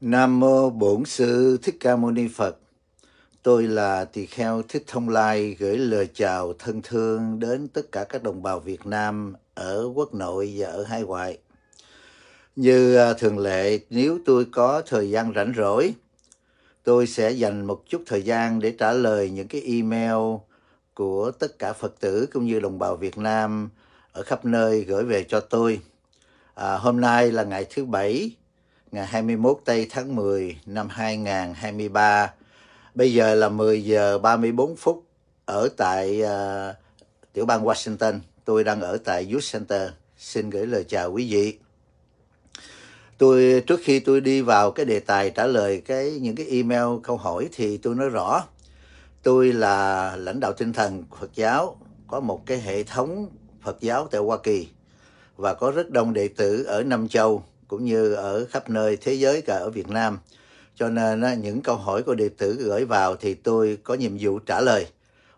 Nam Mô Bổn Sư Thích Ca Mâu Ni Phật Tôi là Tỳ Kheo Thích Thông Lai gửi lời chào thân thương đến tất cả các đồng bào Việt Nam ở quốc nội và ở hải ngoại. Như à, thường lệ, nếu tôi có thời gian rảnh rỗi, tôi sẽ dành một chút thời gian để trả lời những cái email của tất cả Phật tử cũng như đồng bào Việt Nam ở khắp nơi gửi về cho tôi. À, hôm nay là ngày thứ Bảy, ngày 21 tây tháng 10 năm 2023. Bây giờ là 10 giờ 34 phút ở tại uh, tiểu bang Washington. Tôi đang ở tại Youth Center. Xin gửi lời chào quý vị. Tôi trước khi tôi đi vào cái đề tài trả lời cái những cái email câu hỏi thì tôi nói rõ tôi là lãnh đạo tinh thần Phật giáo có một cái hệ thống Phật giáo tại Hoa Kỳ và có rất đông đệ tử ở Nam Châu cũng như ở khắp nơi thế giới cả ở Việt Nam. Cho nên những câu hỏi của đệ tử gửi vào thì tôi có nhiệm vụ trả lời.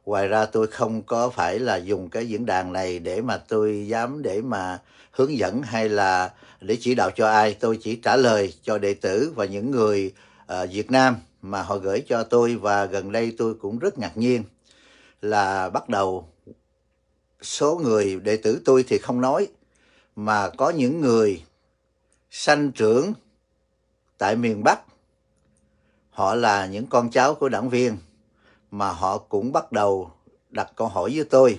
Ngoài ra tôi không có phải là dùng cái diễn đàn này để mà tôi dám để mà hướng dẫn hay là để chỉ đạo cho ai. Tôi chỉ trả lời cho đệ tử và những người Việt Nam mà họ gửi cho tôi và gần đây tôi cũng rất ngạc nhiên là bắt đầu số người đệ tử tôi thì không nói mà có những người sanh trưởng tại miền Bắc. Họ là những con cháu của đảng viên mà họ cũng bắt đầu đặt câu hỏi với tôi.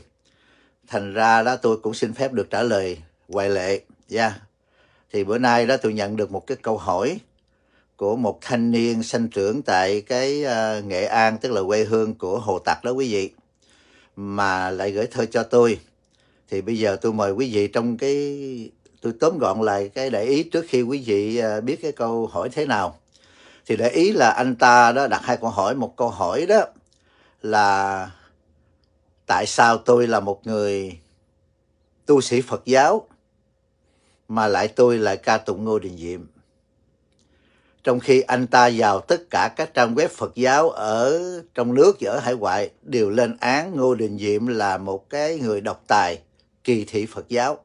Thành ra đó tôi cũng xin phép được trả lời ngoại lệ. Yeah. Dạ. Thì bữa nay đó tôi nhận được một cái câu hỏi của một thanh niên sanh trưởng tại cái uh, Nghệ An tức là quê hương của Hồ Tạc đó quý vị mà lại gửi thơ cho tôi thì bây giờ tôi mời quý vị trong cái tôi tóm gọn lại cái để ý trước khi quý vị à, biết cái câu hỏi thế nào thì để ý là anh ta đó đặt hai câu hỏi một câu hỏi đó là tại sao tôi là một người tu sĩ Phật giáo mà lại tôi lại ca tụng Ngô Đình Diệm trong khi anh ta vào tất cả các trang web Phật giáo ở trong nước và ở hải ngoại đều lên án Ngô Đình Diệm là một cái người độc tài kỳ thị Phật giáo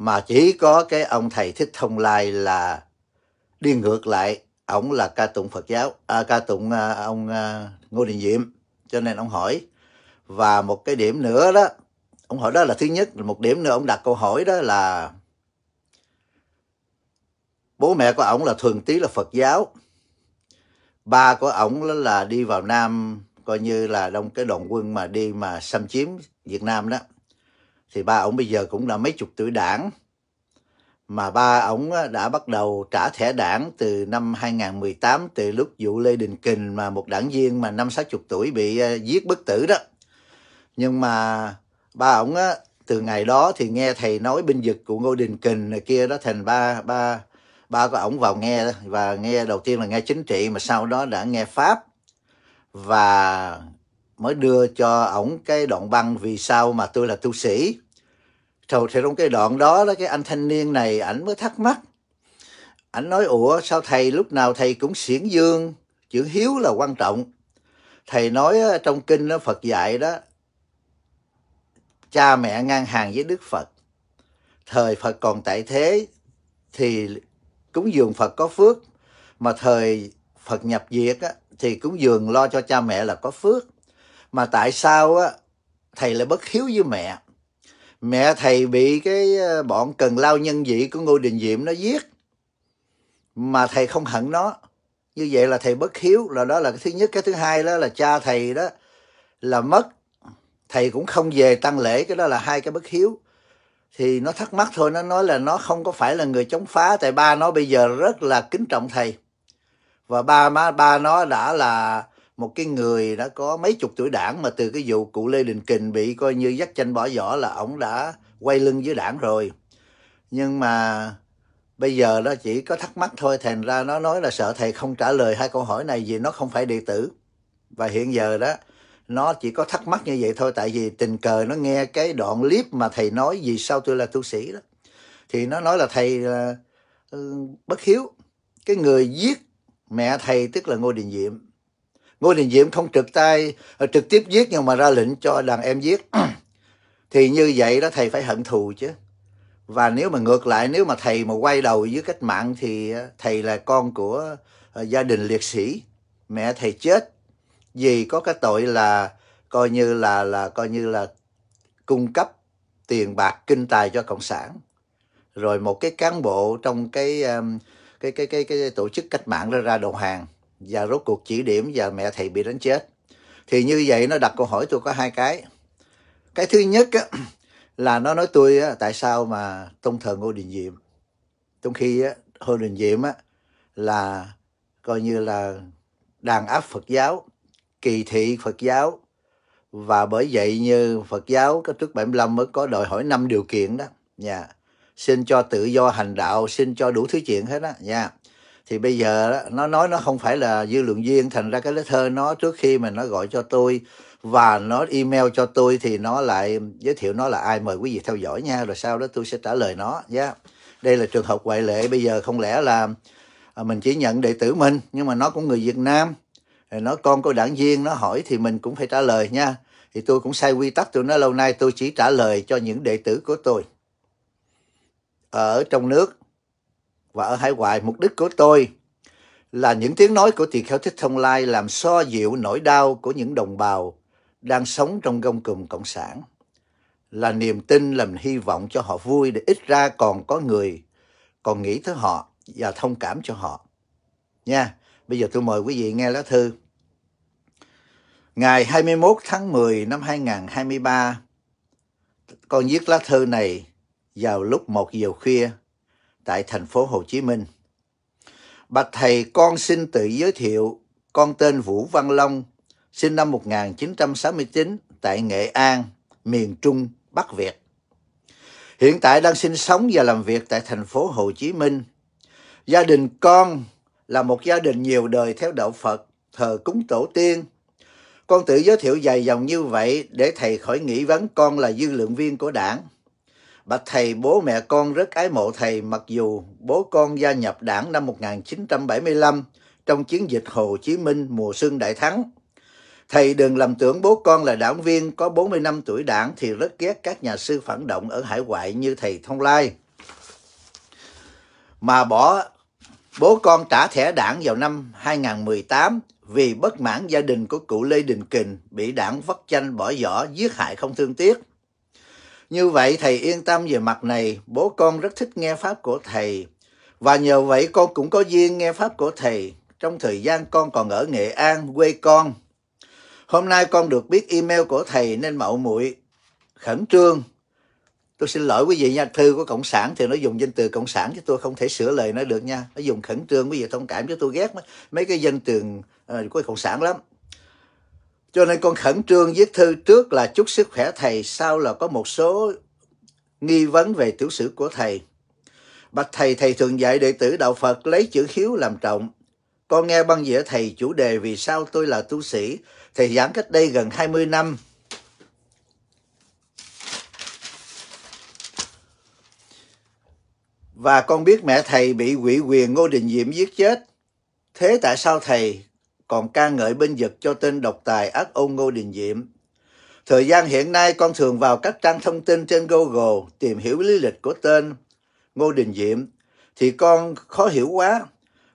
mà chỉ có cái ông thầy thích thông lai là đi ngược lại ổng là ca tụng phật giáo à, ca tụng à, ông à, ngô đình diệm cho nên ông hỏi và một cái điểm nữa đó ông hỏi đó là thứ nhất một điểm nữa ông đặt câu hỏi đó là bố mẹ của ổng là thường tí là phật giáo ba của ổng là đi vào nam coi như là đông cái đoàn quân mà đi mà xâm chiếm việt nam đó thì ba ông bây giờ cũng là mấy chục tuổi đảng mà ba ông đã bắt đầu trả thẻ đảng từ năm 2018 từ lúc vụ Lê Đình Kình mà một đảng viên mà năm sáu chục tuổi bị ờ, giết bất tử đó nhưng mà ba ông á từ ngày đó thì nghe thầy nói binh vực của Ngô Đình Kình này kia đó thành ba ba ba của ông vào nghe và nghe đầu tiên là nghe chính trị mà sau đó đã nghe pháp và mới đưa cho ổng cái đoạn băng vì sao mà tôi là tu sĩ Thầu thì trong cái đoạn đó đó cái anh thanh niên này ảnh mới thắc mắc ảnh nói ủa sao thầy lúc nào thầy cũng xiển dương chữ hiếu là quan trọng thầy nói trong kinh phật dạy đó cha mẹ ngang hàng với đức phật thời phật còn tại thế thì cúng dường phật có phước mà thời phật nhập diệt á, thì cúng dường lo cho cha mẹ là có phước mà tại sao á thầy lại bất hiếu với mẹ mẹ thầy bị cái ờ, bọn cần lao nhân dị của ngô đình diệm nó giết mà thầy không hận nó như vậy là thầy bất hiếu là đó là cái thứ nhất cái thứ hai đó là cha thầy đó là mất thầy cũng không về tăng lễ cái đó là hai cái bất hiếu thì nó thắc mắc thôi nó nói là nó không có phải là người chống phá tại ba nó bây giờ rất là kính trọng thầy và ba má ba nó đã là một cái người đã có mấy chục tuổi đảng mà từ cái vụ cụ Lê Đình Kình bị coi như dắt chanh bỏ vỏ là ổng đã quay lưng với đảng rồi. Nhưng mà bây giờ nó chỉ có thắc mắc thôi, thành ra nó nói là sợ thầy không trả lời hai câu hỏi này vì nó không phải đệ tử. Và hiện giờ đó, nó chỉ có thắc mắc như vậy thôi tại vì tình cờ nó nghe cái đoạn clip mà thầy nói vì sao tôi là tu sĩ đó. Thì nó nói là thầy là ờ, ờ, bất hiếu, cái người giết mẹ thầy tức là Ngô Đình Diệm Ngô Đình Diệm không trực tay ờ, trực tiếp giết nhưng mà ra lệnh cho đàn em giết thì như vậy đó thầy phải hận thù chứ và nếu mà ngược lại nếu mà thầy mà quay đầu với cách mạng thì ờ, thầy là con của ờ, gia đình liệt sĩ mẹ thầy chết vì có cái tội là coi như là là coi như là cung cấp tiền bạc kinh tài cho cộng sản rồi một cái cán bộ trong cái cái cái cái, cái tổ chức cách mạng ra ra đầu hàng và rốt cuộc chỉ điểm và mẹ thầy bị đánh chết thì như vậy nó đặt câu hỏi tôi có hai cái cái thứ nhất á, là nó nói tôi á, tại sao mà tôn thờ ngô đình diệm trong khi á, ngô đình diệm á, là coi như là đàn áp phật giáo kỳ thị phật giáo và bởi vậy như Phật giáo có trước 75 mới có đòi hỏi năm điều kiện đó nha dạ. xin cho tự do hành đạo xin cho đủ thứ chuyện hết đó nha dạ thì bây giờ nó nói nó không phải là dư luận viên thành ra cái lá thơ nó trước khi mà nó gọi cho tôi và nó email cho tôi thì nó lại giới thiệu nó là ai mời quý vị theo dõi nha rồi sau đó tôi sẽ trả lời nó nhé dạ. đây là trường hợp ngoại lệ bây giờ không lẽ là à, mình chỉ nhận đệ tử mình nhưng mà nó cũng người Việt Nam rồi nó con của đảng viên nó hỏi thì mình cũng phải trả lời nha thì tôi cũng sai quy tắc tôi nói lâu nay tôi chỉ trả lời cho những đệ tử của tôi ở trong nước và ở hải ngoại, mục đích của tôi là những tiếng nói của tỳ kheo Thích Thông Lai làm so dịu nỗi đau của những đồng bào đang sống trong gông cùm cộng sản. Là niềm tin, làm hy vọng cho họ vui để ít ra còn có người còn nghĩ tới họ và thông cảm cho họ. Nha, bây giờ tôi mời quý vị nghe lá thư. Ngày 21 tháng 10 năm 2023, con viết lá thư này vào lúc 1 giờ khuya tại thành phố Hồ Chí Minh. Bạch thầy con xin tự giới thiệu, con tên Vũ Văn Long, sinh năm 1969 tại Nghệ An, miền Trung, Bắc Việt. Hiện tại đang sinh sống và làm việc tại thành phố Hồ Chí Minh. Gia đình con là một gia đình nhiều đời theo đạo Phật, thờ cúng tổ tiên. Con tự giới thiệu dài dòng như vậy để thầy khỏi nghĩ vấn con là dư lượng viên của đảng. Bạch thầy bố mẹ con rất ái mộ thầy mặc dù bố con gia nhập đảng năm 1975 trong chiến dịch Hồ Chí Minh mùa xuân đại thắng. Thầy đừng lầm tưởng bố con là đảng viên có 40 năm tuổi đảng thì rất ghét các nhà sư phản động ở hải ngoại như thầy Thông Lai. Mà bỏ bố con trả thẻ đảng vào năm 2018 vì bất mãn gia đình của cụ Lê Đình Kình bị đảng vắt chanh bỏ vỏ giết hại không thương tiếc. Như vậy thầy yên tâm về mặt này, bố con rất thích nghe pháp của thầy. Và nhờ vậy con cũng có duyên nghe pháp của thầy trong thời gian con còn ở Nghệ An, quê con. Hôm nay con được biết email của thầy nên mạo muội khẩn trương. Tôi xin lỗi quý vị nha, thư của Cộng sản thì nó dùng danh từ Cộng sản chứ tôi không thể sửa lời nó được nha. Nó dùng khẩn trương, quý vị thông cảm chứ tôi ghét mấy, cái danh từ ờ, của Cộng sản lắm. Cho nên con khẩn trương viết thư trước là chúc sức khỏe thầy, sau là có một số nghi vấn về tiểu sử của thầy. Bạch thầy, thầy thường dạy đệ tử đạo Phật lấy chữ hiếu làm trọng. Con nghe băng dĩa thầy chủ đề vì sao tôi là tu sĩ, thầy giảng cách đây gần 20 năm. Và con biết mẹ thầy bị quỷ quyền Ngô Đình Diệm giết chết. Thế tại sao thầy còn ca ngợi binh vực cho tên độc tài ác ôn Ngô Đình Diệm. Thời gian hiện nay con thường vào các trang thông tin trên Google tìm hiểu lý lịch của tên Ngô Đình Diệm thì con khó hiểu quá,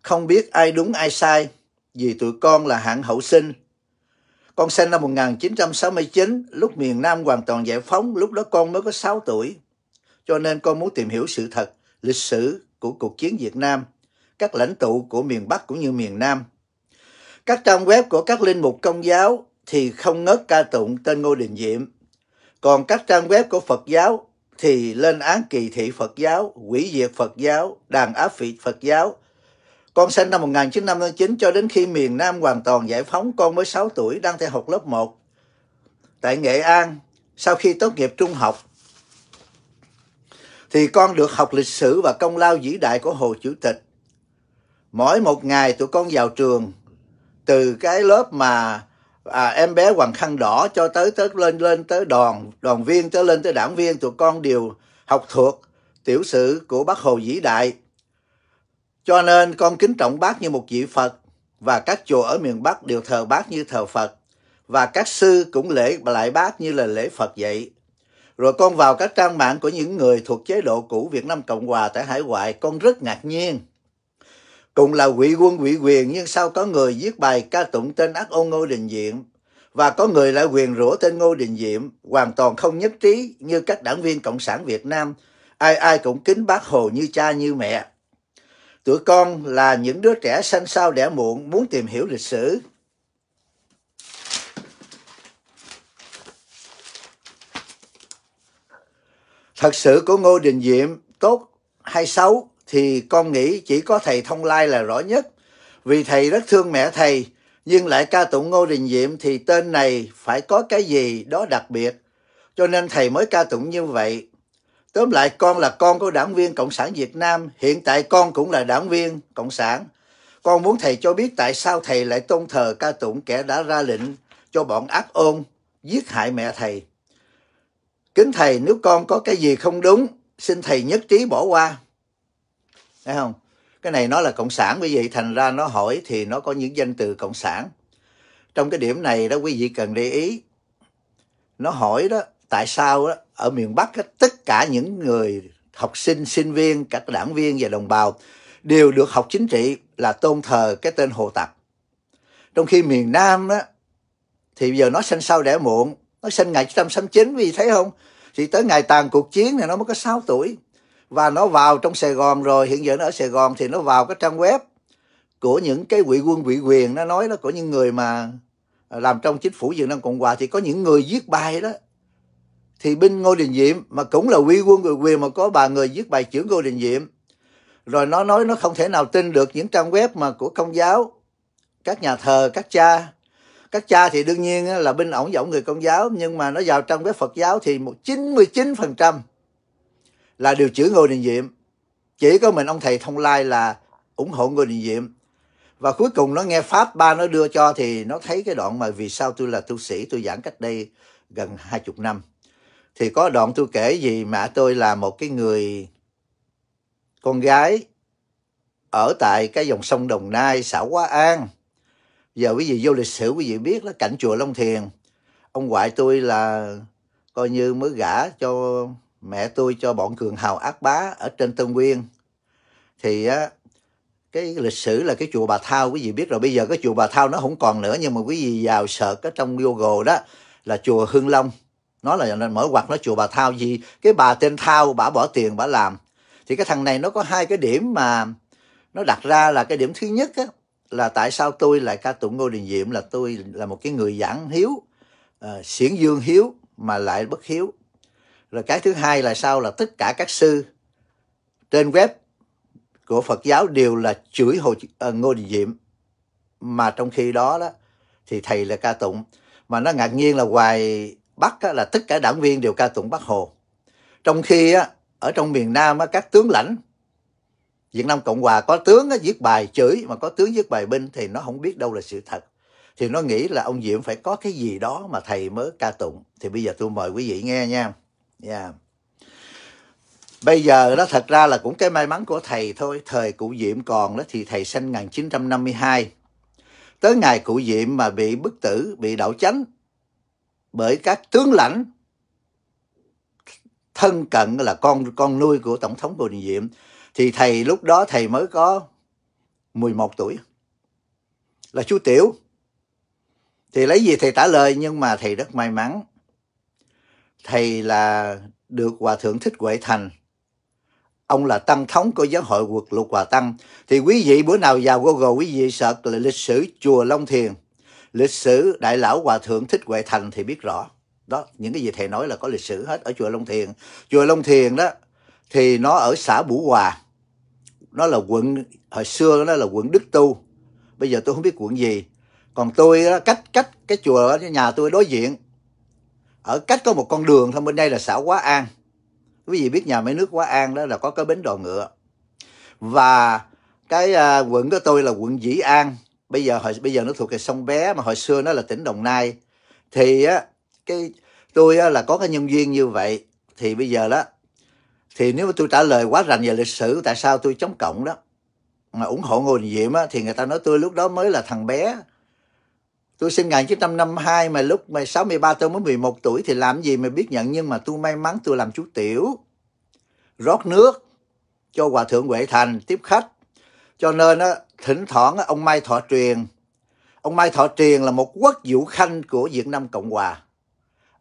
không biết ai đúng ai sai vì tụi con là hạng hậu sinh. Con sinh năm 1969, lúc miền Nam hoàn toàn giải phóng, lúc đó con mới có 6 tuổi. Cho nên con muốn tìm hiểu sự thật, lịch sử của cuộc chiến Việt Nam, các lãnh tụ của miền Bắc cũng như miền Nam – các trang web của các linh mục công giáo thì không ngớt ca tụng tên Ngô Đình Diệm. Còn các trang web của Phật giáo thì lên án kỳ thị Phật giáo, quỷ diệt Phật giáo, đàn áp vị Phật giáo. Con sinh năm 1959 cho đến khi miền Nam hoàn toàn giải phóng, con mới 6 tuổi, đang theo học lớp 1. Tại Nghệ An, sau khi tốt nghiệp trung học, thì con được học lịch sử và công lao vĩ đại của Hồ Chủ tịch. Mỗi một ngày tụi con vào trường từ cái lớp mà à, em bé hoàng khăn đỏ cho tới tới lên lên tới đoàn đoàn viên tới lên tới đảng viên tụi con đều học thuộc tiểu sử của bác hồ vĩ đại cho nên con kính trọng bác như một vị phật và các chùa ở miền bắc đều thờ bác như thờ phật và các sư cũng lễ lại bác như là lễ phật vậy rồi con vào các trang mạng của những người thuộc chế độ cũ việt nam cộng hòa tại hải ngoại con rất ngạc nhiên cũng là quỷ quân quỷ quyền nhưng sao có người viết bài ca tụng tên ác ôn Ngô Đình Diệm và có người lại quyền rủa tên Ngô Đình Diệm hoàn toàn không nhất trí như các đảng viên Cộng sản Việt Nam. Ai ai cũng kính bác Hồ như cha như mẹ. Tụi con là những đứa trẻ sanh sao đẻ muộn muốn tìm hiểu lịch sử. Thật sự của Ngô Đình Diệm tốt hay xấu thì con nghĩ chỉ có thầy Thông Lai là rõ nhất. Vì thầy rất thương mẹ thầy, nhưng lại ca tụng Ngô Đình Diệm thì tên này phải có cái gì đó đặc biệt. Cho nên thầy mới ca tụng như vậy. Tóm lại con là con của đảng viên Cộng sản Việt Nam, hiện tại con cũng là đảng viên Cộng sản. Con muốn thầy cho biết tại sao thầy lại tôn thờ ca tụng kẻ đã ra lệnh cho bọn ác ôn giết hại mẹ thầy. Kính thầy, nếu con có cái gì không đúng, xin thầy nhất trí bỏ qua thấy không cái này nó là cộng sản quý vị thành ra nó hỏi thì nó có những danh từ cộng sản trong cái điểm này đó quý vị cần để ý nó hỏi đó tại sao đó ở miền bắc đó, tất cả những người học sinh sinh viên các đảng viên và đồng bào đều được học chính trị là tôn thờ cái tên hồ tặc trong khi miền nam đó thì giờ nó sinh sau đẻ muộn nó sinh ngày 1969 vì thấy không thì tới ngày tàn cuộc chiến này nó mới có 6 tuổi và nó vào trong Sài Gòn rồi hiện giờ nó ở Sài Gòn thì nó vào cái trang web của những cái quỹ quân quỹ quyền nó nói là của những người mà à, làm trong chính phủ Việt Nam Cộng Hòa thì có những người viết bài đó thì binh Ngô Đình Diệm mà cũng là quỹ quân quỹ quyền mà có bà người viết bài chữ Ngô Đình Diệm rồi nó nói nó không thể nào tin được những trang web mà của công giáo các nhà thờ các cha các cha thì đương nhiên là binh ổng và người công giáo nhưng mà nó vào trang web Phật giáo thì một 99% là điều chữa người đình diệm chỉ có mình ông thầy thông lai là ủng hộ người đình diệm và cuối cùng nó nghe pháp ba nó đưa cho thì nó thấy cái đoạn mà vì sao tôi là tu sĩ tôi giảng cách đây gần hai chục năm thì có đoạn tôi kể gì mà tôi là một cái người con gái ở tại cái dòng sông Đồng Nai, xã hóa An. Giờ quý vị vô lịch sử quý vị biết là cảnh chùa Long Thiền. Ông ngoại tôi là coi như mới gả cho mẹ tôi cho bọn cường hào ác bá ở trên Tân Nguyên thì á, cái lịch sử là cái chùa Bà Thao quý vị biết rồi bây giờ cái chùa Bà Thao nó không còn nữa nhưng mà quý vị vào sợ cái trong Google đó là chùa Hương Long nó là mở quạt nó chùa Bà Thao gì cái bà tên Thao bà bỏ tiền bà làm thì cái thằng này nó có hai cái điểm mà nó đặt ra là cái điểm thứ nhất á, là tại sao tôi lại ca tụng Ngô Đình Diệm là tôi là một cái người giảng hiếu uh, ờ, xiển dương hiếu mà lại bất hiếu rồi cái thứ hai là sao là tất cả các sư trên web của Phật giáo đều là chửi Hồ ờ, Ngô Đình Diệm mà trong khi đó đó thì thầy là ca tụng mà nó ngạc nhiên là hoài Bắc là tất cả đảng viên đều ca tụng Bác Hồ trong khi á, ở trong miền Nam á, các tướng lãnh Việt Nam Cộng Hòa có tướng á, viết bài chửi mà có tướng viết bài binh thì nó không biết đâu là sự thật thì nó nghĩ là ông Diệm phải có cái gì đó mà thầy mới ca tụng thì bây giờ tôi mời quý vị nghe nha yeah. Bây giờ đó thật ra là cũng cái may mắn của thầy thôi. Thời cụ Diệm còn đó thì thầy sinh 1952. Tới ngày cụ Diệm mà bị bức tử, bị đảo chánh bởi các tướng lãnh thân cận là con con nuôi của Tổng thống Bùi Diệm. Thì thầy lúc đó thầy mới có 11 tuổi. Là chú Tiểu. Thì lấy gì thầy trả lời nhưng mà thầy rất may mắn thầy là được Hòa Thượng Thích Huệ Thành. Ông là tăng thống của giáo hội quật lục Hòa Tăng. Thì quý vị bữa nào vào Google quý vị sợ là lịch sử Chùa Long Thiền, lịch sử Đại Lão Hòa Thượng Thích Huệ Thành thì biết rõ. Đó, những cái gì thầy nói là có lịch sử hết ở Chùa Long Thiền. Chùa Long Thiền đó thì nó ở xã Bủ Hòa. Nó là quận, hồi xưa nó là quận Đức Tu. Bây giờ tôi không biết quận gì. Còn tôi cách cách cái chùa đó, nhà tôi đối diện ở cách có một con đường thôi bên đây là xã Quá An quý vị biết nhà máy nước Quá An đó là có cái bến đò ngựa và cái à, quận của tôi là quận Dĩ An bây giờ hồi, bây giờ nó thuộc về sông Bé mà hồi xưa nó là tỉnh Đồng Nai thì á cái tôi á, là có cái nhân viên như vậy thì bây giờ đó thì nếu mà tôi trả lời quá rành về lịch sử tại sao tôi chống cộng đó mà ủng hộ ngồi diệm á, thì người ta nói tôi lúc đó mới là thằng bé Tôi sinh 1952 mà lúc 63 tôi mới 11 tuổi thì làm gì mà biết nhận nhưng mà tôi may mắn tôi làm chú tiểu. Rót nước cho Hòa Thượng Huệ Thành tiếp khách. Cho nên á, thỉnh thoảng á, ông Mai Thọ Truyền. Ông Mai Thọ Truyền là một quốc vũ khanh của Việt Nam Cộng Hòa.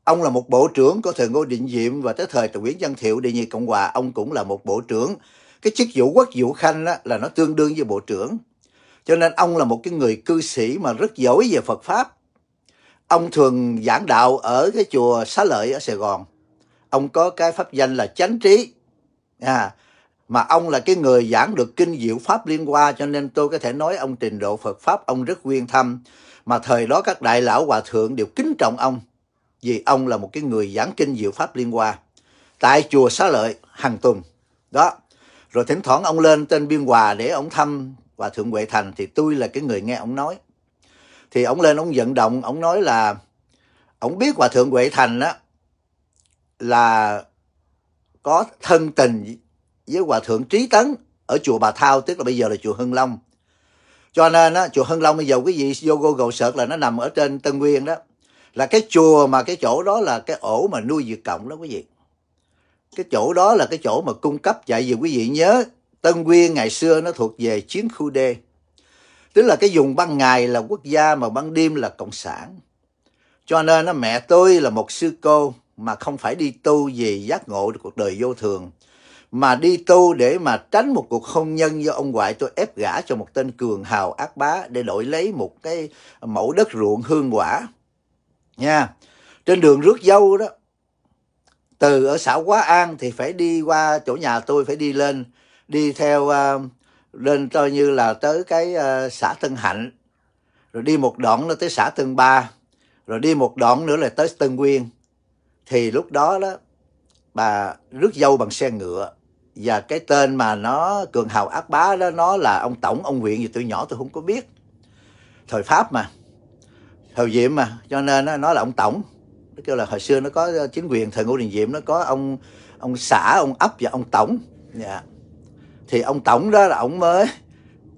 Ông là một bộ trưởng của thời Ngô Định Diệm và tới thời Từ Nguyễn Văn Thiệu Đệ Nhị Cộng Hòa ông cũng là một bộ trưởng. Cái chức vụ quốc vũ khanh á, là nó tương đương với bộ trưởng cho nên ông là một cái người cư sĩ mà rất giỏi về Phật Pháp. Ông thường giảng đạo ở cái chùa Xá Lợi ở Sài Gòn. Ông có cái pháp danh là Chánh Trí. À, mà ông là cái người giảng được kinh diệu Pháp liên qua cho nên tôi có thể nói ông trình độ Phật Pháp ông rất uyên thâm. Mà thời đó các đại lão hòa thượng đều kính trọng ông vì ông là một cái người giảng kinh diệu Pháp liên qua tại chùa Xá Lợi hàng tuần. Đó. Rồi thỉnh thoảng ông lên trên Biên Hòa để ông thăm và thượng huệ thành thì tôi là cái người nghe ông nói thì ông lên ông vận động ông nói là ông biết hòa thượng huệ thành đó là có thân tình với hòa thượng trí tấn ở chùa bà thao tức là bây giờ là chùa hưng long cho nên á, chùa hưng long bây giờ cái gì vô google search là nó nằm ở trên tân nguyên đó là cái chùa mà cái chỗ đó là cái ổ mà nuôi diệt cộng đó quý vị cái chỗ đó là cái chỗ mà cung cấp dạy vì quý vị nhớ Tân Nguyên ngày xưa nó thuộc về chiến khu D. Tức là cái vùng ban ngày là quốc gia mà ban đêm là cộng sản. Cho nên nó mẹ tôi là một sư cô mà không phải đi tu vì giác ngộ được cuộc đời vô thường. Mà đi tu để mà tránh một cuộc hôn nhân do ông ngoại tôi ép gả cho một tên cường hào ác bá để đổi lấy một cái mẫu đất ruộng hương quả. Nha. Trên đường rước dâu đó, từ ở xã Quá An thì phải đi qua chỗ nhà tôi phải đi lên đi theo uh, lên coi như là tới cái uh, xã Tân Hạnh rồi đi một đoạn nữa tới xã Tân Ba rồi đi một đoạn nữa là tới Tân Nguyên thì lúc đó đó bà rước dâu bằng xe ngựa và cái tên mà nó cường hào ác bá đó nó là ông tổng ông huyện gì từ nhỏ tôi không có biết thời pháp mà thời diệm mà cho nên nó, nó là ông tổng nó kêu là hồi xưa nó có ờ, chính quyền thời ngô đình diệm nó có ông ông xã ông ấp và ông tổng dạ yeah thì ông tổng đó là ông mới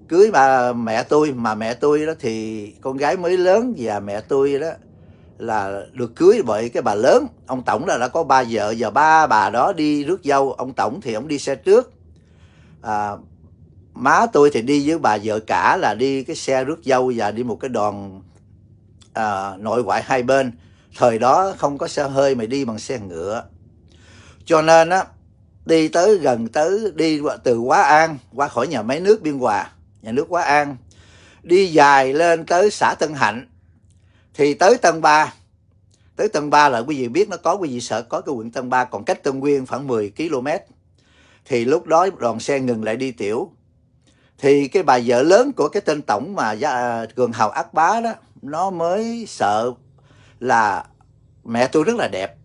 cưới bà mẹ tôi mà mẹ tôi đó thì con gái mới lớn và mẹ tôi đó là được cưới bởi cái bà lớn ông tổng là đã có ba vợ và ba bà đó đi rước dâu ông tổng thì ông đi xe trước à, má tôi thì đi với bà vợ cả là đi cái xe rước dâu và đi một cái đoàn à, nội ngoại hai bên thời đó không có xe hơi mà đi bằng xe ngựa cho nên á đi tới gần tới đi từ Quá An qua khỏi nhà máy nước Biên Hòa, nhà nước Quá An, đi dài lên tới xã Tân Hạnh thì tới Tân Ba. Tới Tân Ba là quý vị biết nó có quý vị sợ có cái quận Tân Ba còn cách Tân Nguyên khoảng 10 km. Thì lúc đó đoàn xe ngừng lại đi tiểu. Thì cái bà vợ lớn của cái tên tổng mà dạ, Cường Hào Ác Bá đó, nó mới sợ là mẹ tôi rất là đẹp.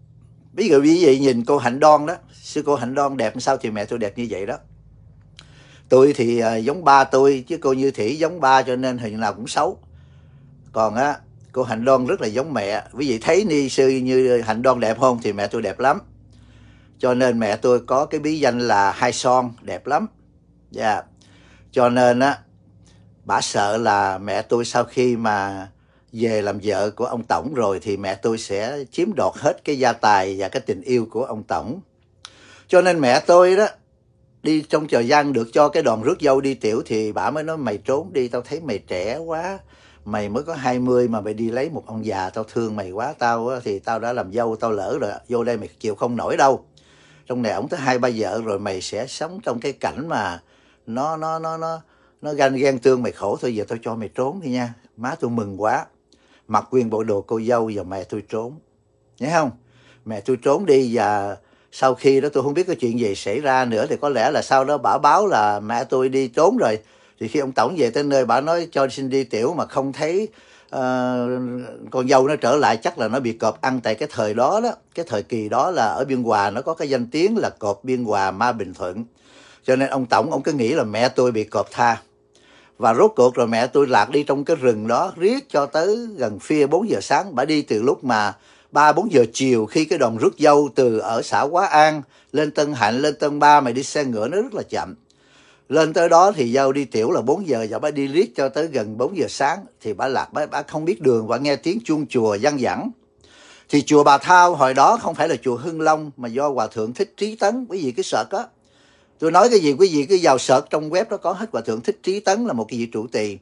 Ví dụ như vậy nhìn cô Hạnh Đoan đó sư cô hạnh đoan đẹp sao thì mẹ tôi đẹp như vậy đó tôi thì à, giống ba tôi chứ cô như thủy giống ba cho nên hình nào cũng xấu còn á cô hạnh đoan rất là giống mẹ quý vị thấy ni sư như hạnh đoan đẹp không thì mẹ tôi đẹp lắm cho nên mẹ tôi có cái bí danh là hai son đẹp lắm dạ yeah. cho nên á bà sợ là mẹ tôi sau khi mà về làm vợ của ông tổng rồi thì mẹ tôi sẽ chiếm đoạt hết cái gia tài và cái tình yêu của ông tổng cho nên mẹ tôi đó đi trong chợ gian được cho cái đoàn rước dâu đi tiểu thì bà mới nói mày trốn đi tao thấy mày trẻ quá mày mới có 20 mà mày đi lấy một ông già tao thương mày quá tao thì tao đã làm dâu tao lỡ rồi vô đây mày chịu không nổi đâu trong này ổng tới hai ba vợ rồi mày sẽ sống trong cái cảnh mà nó nó nó nó nó ganh ghen tương mày khổ thôi giờ tao cho mày trốn đi nha má tôi mừng quá mặc quyền bộ đồ cô dâu và mẹ tôi trốn nhớ không mẹ tôi trốn đi và sau khi đó tôi không biết cái chuyện gì xảy ra nữa thì có lẽ là sau đó bà báo là mẹ tôi đi trốn rồi thì khi ông tổng về tới nơi bà nói cho xin đi tiểu mà không thấy uh, con dâu nó trở lại chắc là nó bị cọp ăn tại cái thời đó đó cái thời kỳ đó là ở biên hòa nó có cái danh tiếng là cọp biên hòa ma bình thuận cho nên ông tổng ông cứ nghĩ là mẹ tôi bị cọp tha và rốt cuộc rồi mẹ tôi lạc đi trong cái rừng đó riết cho tới gần phia 4 giờ sáng bà đi từ lúc mà ba bốn giờ chiều khi cái đoàn rước dâu từ ở xã Quá An lên Tân Hạnh lên Tân Ba mày đi xe ngựa nó rất là chậm. Lên tới đó thì dâu đi tiểu là 4 giờ và bà đi riết cho tới gần 4 giờ sáng thì bà lạc bà, bà không biết đường và nghe tiếng chuông chùa vang vẳng. Thì chùa Bà Thao hồi đó không phải là chùa Hưng Long mà do Hòa Thượng Thích Trí Tấn quý vị cái sợ á. Tôi nói cái gì quý vị cứ vào sợ trong web đó có hết Hòa Thượng Thích Trí Tấn là một cái vị trụ trì.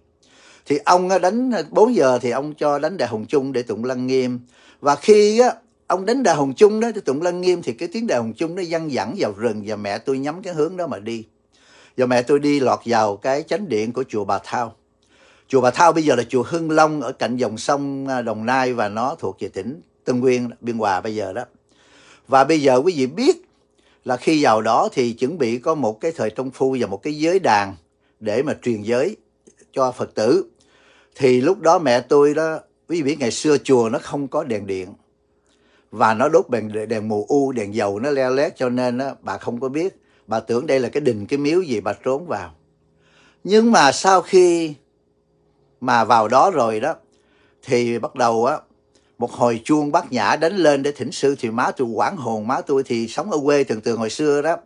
Thì ông đánh 4 giờ thì ông cho đánh Đại Hùng Chung để tụng Lăng Nghiêm và khi á, ông đến đại hồng chung đó tụng lăng nghiêm thì cái tiếng đại hồng chung nó văng vẳng vào rừng và mẹ tôi nhắm cái hướng đó mà đi và mẹ tôi đi lọt vào cái chánh điện của chùa bà thao chùa bà thao bây giờ là chùa hưng long ở cạnh dòng sông à, đồng nai và nó thuộc về tỉnh tân nguyên biên hòa bây giờ đó và bây giờ quý vị biết là khi vào đó thì chuẩn bị có một cái thời trung phu và một cái giới đàn để mà truyền giới cho phật tử thì lúc đó mẹ tôi đó quý vị biết ngày xưa chùa nó không có đèn điện và nó đốt đèn đèn mù u đèn dầu nó leo lét cho nên á, bà không có biết bà tưởng đây là cái đình cái miếu gì bà trốn vào nhưng mà sau khi mà vào đó rồi đó thì bắt đầu á một hồi chuông bát nhã đánh lên để thỉnh sư thì má tôi quản hồn má tôi thì sống ở quê thường thường hồi xưa đó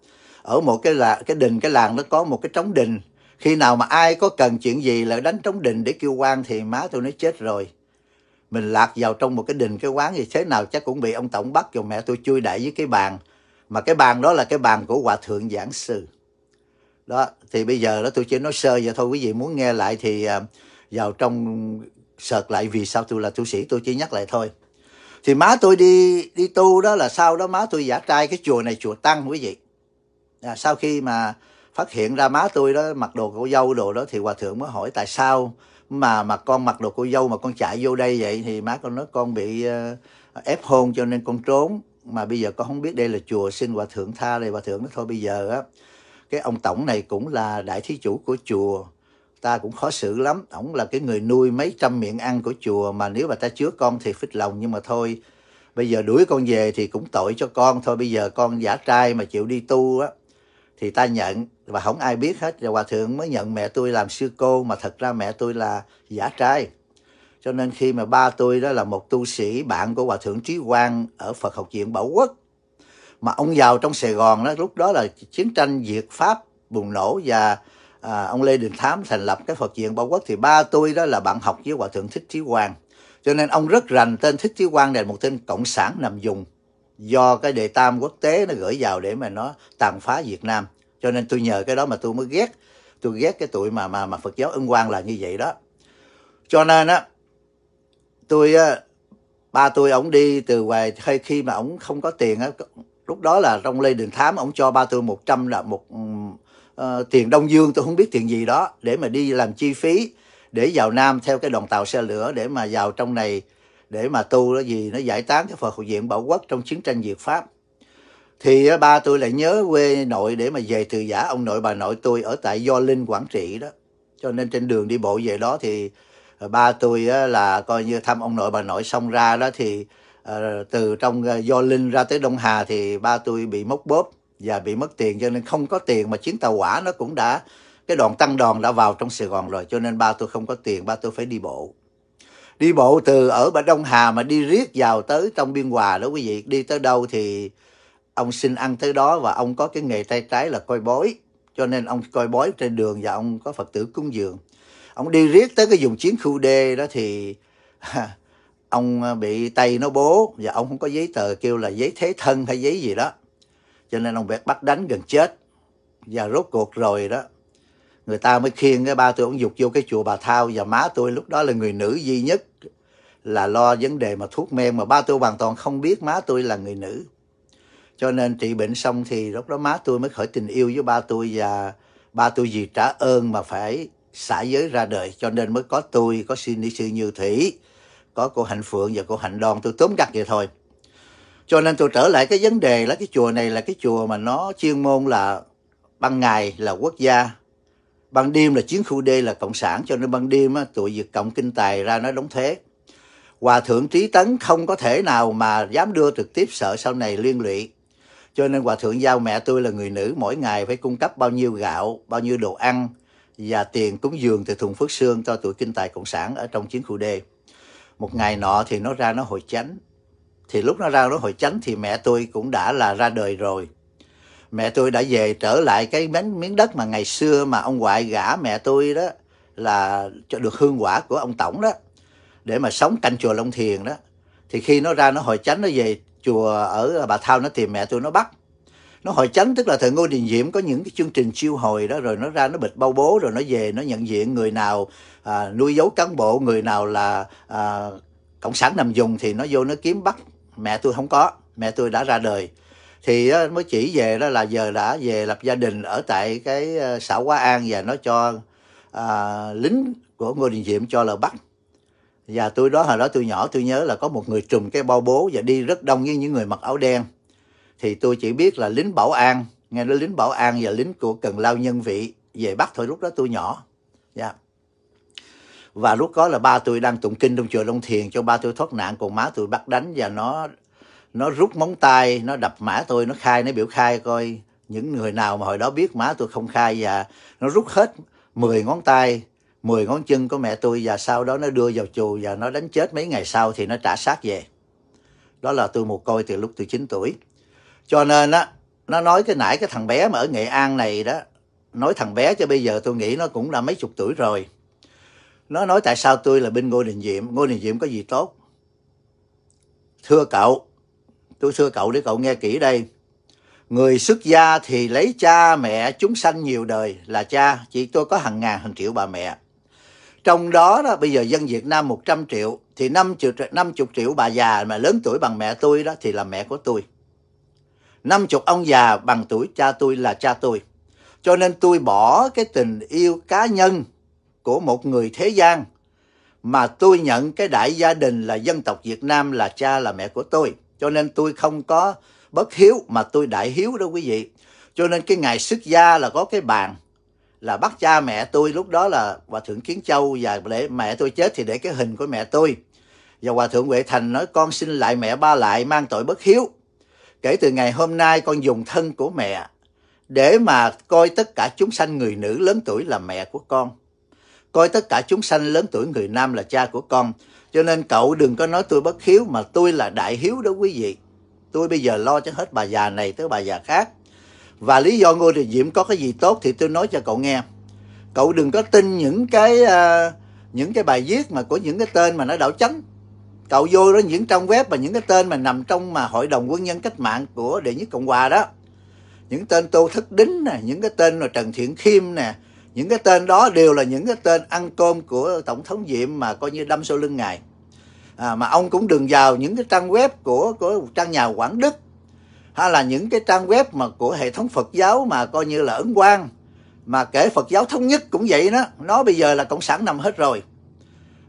ở một cái là cái đình cái làng nó có một cái trống đình khi nào mà ai có cần chuyện gì là đánh trống đình để kêu quan thì má tôi nó chết rồi mình lạc vào trong một cái đình cái quán gì thế nào chắc cũng bị ông tổng bắt rồi mẹ tôi chui đẩy với cái bàn mà cái bàn đó là cái bàn của hòa thượng giảng sư đó thì bây giờ đó tôi chỉ nói sơ vậy thôi quý vị muốn nghe lại thì à, vào trong sợt lại vì sao tôi là tu sĩ tôi chỉ nhắc lại thôi thì má tôi đi đi tu đó là sau đó má tôi giả trai cái chùa này chùa tăng quý vị à, sau khi mà phát hiện ra má tôi đó mặc đồ cô dâu đồ đó thì hòa thượng mới hỏi tại sao mà mà con mặc đồ cô dâu mà con chạy vô đây vậy thì má con nói con bị uh, ép hôn cho nên con trốn mà bây giờ con không biết đây là chùa xin hòa thượng tha đây hòa thượng nó thôi bây giờ á cái ông tổng này cũng là đại thí chủ của chùa ta cũng khó xử lắm ổng là cái người nuôi mấy trăm miệng ăn của chùa mà nếu mà ta chứa con thì phích lòng nhưng mà thôi bây giờ đuổi con về thì cũng tội cho con thôi bây giờ con giả trai mà chịu đi tu á thì ta nhận và không ai biết hết rồi hòa thượng mới nhận mẹ tôi làm sư cô mà thật ra mẹ tôi là giả trai cho nên khi mà ba tôi đó là một tu sĩ bạn của hòa thượng trí quang ở phật học viện bảo quốc mà ông vào trong sài gòn đó lúc đó là chiến tranh diệt pháp bùng nổ và à, ông lê đình thám thành lập cái phật viện bảo quốc thì ba tôi đó là bạn học với hòa thượng thích trí quang cho nên ông rất rành tên thích trí quang này một tên cộng sản nằm dùng do cái đề tam quốc tế nó gửi vào để mà nó tàn phá Việt Nam cho nên tôi nhờ cái đó mà tôi mới ghét tôi ghét cái tụi mà mà mà Phật giáo ân quang là như vậy đó cho nên á tôi ba tôi ổng đi từ ngoài hay khi mà ổng không có tiền á lúc đó là trong Lê Đình Thám ổng cho ba tôi 100 là một uh, tiền Đông Dương tôi không biết tiền gì đó để mà đi làm chi phí để vào Nam theo cái đoàn tàu xe lửa để mà vào trong này để mà tu đó gì nó giải tán cái Phật học viện Bảo Quốc trong chiến tranh diệt Pháp. Thì à, ba tôi lại nhớ quê nội để mà về từ giả ông nội bà nội tôi ở tại Do Linh Quảng Trị đó. Cho nên trên đường đi bộ về đó thì à, ba tôi là coi như thăm ông nội bà nội xong ra đó thì à, từ trong Do Linh ra tới Đông Hà thì ba tôi bị mốc bóp và bị mất tiền cho nên không có tiền mà chuyến tàu hỏa nó cũng đã cái đoàn tăng đoàn đã vào trong Sài Gòn rồi cho nên ba tôi không có tiền ba tôi phải đi bộ đi bộ từ ở bà Đông Hà mà đi riết vào tới trong Biên Hòa đó quý vị đi tới đâu thì ông xin ăn tới đó và ông có cái nghề tay trái là coi bói cho nên ông coi bói trên đường và ông có Phật tử cúng dường ông đi riết tới cái vùng chiến khu D đó thì ông à, bị tay nó bố và ông không có giấy tờ kêu là giấy thế thân hay giấy gì đó cho nên ông bị bắt đánh gần chết và rốt cuộc rồi đó người ta mới khiêng cái ba tôi ổng dục vô cái chùa bà thao và má tôi lúc đó là người nữ duy nhất là lo vấn đề mà thuốc men mà ba tôi hoàn toàn không biết má tôi là người nữ cho nên trị bệnh xong thì lúc đó má tôi mới khởi tình yêu với ba tôi và ba tôi vì trả ơn mà phải xả giới ra đời cho nên mới có tôi có sư ni sư như thủy có cô hạnh phượng và cô hạnh đoan tôi tóm gặt vậy thôi cho nên tôi trở lại cái vấn đề là cái chùa này là cái chùa mà nó chuyên môn là ban ngày là quốc gia ban đêm là chiến khu D là cộng sản cho nên ban đêm á, tụi Việt Cộng Kinh Tài ra nó đóng thế Hòa Thượng Trí Tấn không có thể nào mà dám đưa trực tiếp sợ sau này liên lụy cho nên Hòa Thượng giao mẹ tôi là người nữ mỗi ngày phải cung cấp bao nhiêu gạo, bao nhiêu đồ ăn và tiền cúng dường từ Thùng Phước xương cho tụi kinh tài cộng sản ở trong chiến khu D. Một ngày nọ thì nó ra nó hội chánh. Thì lúc nó ra nó hội chánh thì mẹ tôi cũng đã là ra đời rồi mẹ tôi đã về trở lại cái miếng, miếng đất mà ngày xưa mà ông ngoại gả mẹ tôi đó là cho được hương quả của ông tổng đó để mà sống cạnh chùa Long Thiền đó thì khi nó ra nó hồi chánh nó về chùa ở bà Thao nó tìm mẹ tôi nó bắt nó hồi chánh tức là thời Ngô Đình Diệm có những cái chương trình chiêu hồi đó rồi nó ra nó bịch bao bố rồi nó về nó nhận diện người nào à, nuôi dấu cán bộ người nào là à, cộng sản nằm dùng thì nó vô nó kiếm bắt mẹ tôi không có mẹ tôi đã ra đời thì đó, mới chỉ về đó là giờ đã về lập gia đình ở tại cái ờ, xã Quá An và nó cho à, lính của Ngô Đình Diệm cho là bắt và tôi đó hồi đó tôi nhỏ tôi nhớ là có một người trùm cái bao bố và đi rất đông với những người mặc áo đen thì tôi chỉ biết là lính bảo an nghe nói lính bảo an và lính của cần lao nhân vị về bắt thôi lúc đó tôi nhỏ yeah. Dạ. và lúc đó là ba tôi đang tụng kinh trong chùa Long Thiền cho ba tôi thoát nạn còn má tôi bắt đánh và nó nó rút móng tay nó đập mã tôi nó khai nó biểu khai coi những người nào mà hồi đó biết má tôi không khai và nó rút hết 10 ngón tay 10 ngón chân của mẹ tôi và sau đó nó đưa vào chù và nó đánh chết mấy ngày sau thì nó trả xác về đó là tôi một coi từ lúc tôi 9 tuổi cho nên á nó nói cái nãy cái thằng bé mà ở Nghệ An này đó nói thằng bé cho bây giờ tôi nghĩ nó cũng đã mấy chục tuổi rồi nó nói tại sao tôi là bên ngôi Đình Diệm ngôi Đình Diệm có gì tốt thưa cậu Tôi xưa cậu để cậu nghe kỹ đây. Người xuất gia thì lấy cha mẹ chúng sanh nhiều đời là cha, chỉ tôi có hàng ngàn hàng triệu bà mẹ. Trong đó, đó bây giờ dân Việt Nam 100 triệu thì 50 triệu, 50 triệu bà già mà lớn tuổi bằng mẹ tôi đó thì là mẹ của tôi. 50 ông già bằng tuổi cha tôi là cha tôi. Cho nên tôi bỏ cái tình yêu cá nhân của một người thế gian mà tôi nhận cái đại gia đình là dân tộc Việt Nam là cha là mẹ của tôi cho nên tôi không có bất hiếu mà tôi đại hiếu đó quý vị. Cho nên cái ngày xuất gia là có cái bàn là bắt cha mẹ tôi lúc đó là Hòa Thượng Kiến Châu và để mẹ tôi chết thì để cái hình của mẹ tôi. Và Hòa Thượng Huệ Thành nói con xin lại mẹ ba lại mang tội bất hiếu. Kể từ ngày hôm nay con dùng thân của mẹ để mà coi tất cả chúng sanh người nữ lớn tuổi là mẹ của con coi tất cả chúng sanh lớn tuổi người nam là cha của con. Cho nên cậu đừng có nói tôi bất hiếu mà tôi là đại hiếu đó quý vị. Tôi bây giờ lo cho hết bà già này tới bà già khác. Và lý do Ngô Đình Diệm có cái gì tốt thì tôi nói cho cậu nghe. Cậu đừng có tin những cái uh, những cái bài viết mà của những cái tên mà nó đảo chấn. Cậu vô đó những trong web và những cái tên mà nằm trong mà hội đồng quân nhân cách mạng của đệ nhất cộng hòa đó. Những tên Tô Thất Đính nè, những cái tên là Trần Thiện Khiêm nè, những cái tên đó đều là những cái tên ăn cơm của tổng thống diệm mà coi như đâm sau lưng ngài à, mà ông cũng đừng vào những cái trang web của của trang nhà quảng đức hay là những cái trang web mà của hệ thống phật giáo mà coi như là ấn quang mà kể phật giáo thống nhất cũng vậy đó nó bây giờ là cộng sản nằm hết rồi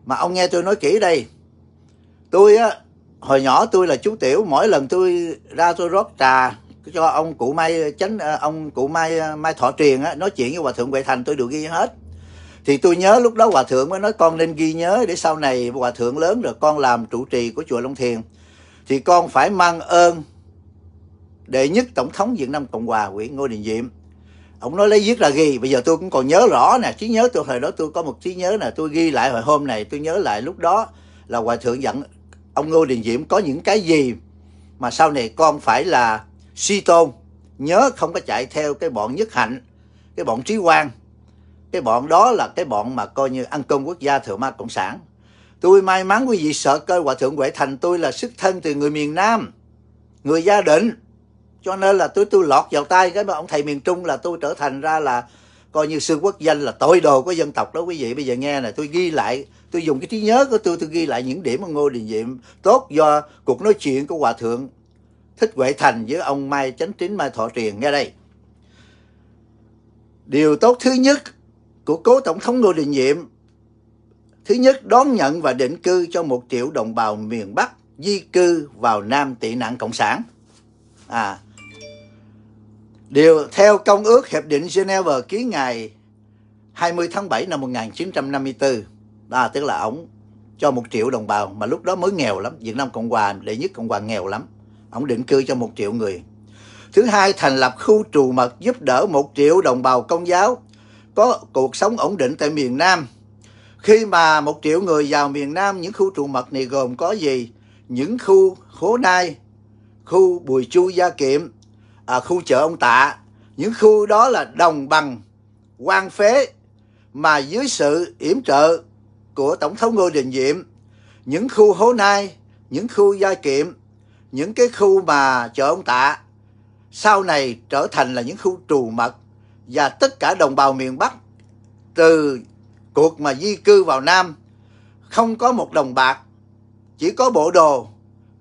mà ông nghe tôi nói kỹ đây tôi á hồi nhỏ tôi là chú tiểu mỗi lần tôi ra tôi rót trà cho ông cụ mai ờ, chánh ờ, ông cụ mai ờ, mai thọ truyền á nói chuyện với hòa thượng huệ thành tôi được ghi hết thì tôi nhớ lúc đó hòa thượng mới nói con nên ghi nhớ để sau này hòa thượng lớn rồi con làm trụ trì của chùa long thiền thì con phải mang ơn đệ nhất tổng thống việt nam cộng hòa nguyễn ngô đình diệm ông nói lấy viết là ghi bây giờ tôi cũng còn nhớ rõ nè trí nhớ tôi hồi đó tôi có một trí nhớ là tôi ghi lại hồi hôm này tôi nhớ lại lúc đó là hòa thượng dặn ông ngô đình diệm có những cái gì mà sau này con phải là suy tôn nhớ không có chạy theo cái bọn nhất hạnh cái bọn trí quang cái bọn đó là cái bọn mà coi như ăn cơm quốc gia thượng ma cộng sản tôi may mắn quý vị sợ cơ hòa thượng huệ thành tôi là xuất thân từ người miền nam người gia định cho nên là tôi tôi lọt vào tay cái mà ông thầy miền trung là tôi trở thành ra là coi như sư quốc danh là tội đồ của dân tộc đó quý vị bây giờ nghe này tôi ghi lại tôi dùng cái trí nhớ của tôi tôi ghi lại những điểm mà ngô đình diệm tốt do cuộc nói chuyện của hòa thượng Thích Huệ Thành với ông Mai Chánh Tín Mai Thọ Triền nghe đây. Điều tốt thứ nhất của cố Tổng thống Ngô Đình Diệm Thứ nhất đón nhận và định cư cho một triệu đồng bào miền Bắc di cư vào Nam tị nạn Cộng sản. À, điều theo Công ước Hiệp định Geneva ký ngày 20 tháng 7 năm 1954, à, tức là ổng cho một triệu đồng bào mà lúc đó mới nghèo lắm, Việt Nam Cộng Hòa đệ nhất Cộng Hòa nghèo lắm ông định cư cho một triệu người. Thứ hai, thành lập khu trù mật giúp đỡ một triệu đồng bào công giáo có cuộc sống ổn định tại miền Nam. Khi mà một triệu người vào miền Nam, những khu trù mật này gồm có gì? Những khu Hố Nai, khu Bùi Chu Gia Kiệm, à, khu chợ ông Tạ. Những khu đó là đồng bằng, quan phế mà dưới sự yểm trợ của Tổng thống Ngô Đình Diệm, những khu Hố Nai, những khu Gia Kiệm những cái khu mà chợ ông Tạ sau này trở thành là những khu trù mật và tất cả đồng bào miền Bắc từ cuộc mà di cư vào Nam không có một đồng bạc, chỉ có bộ đồ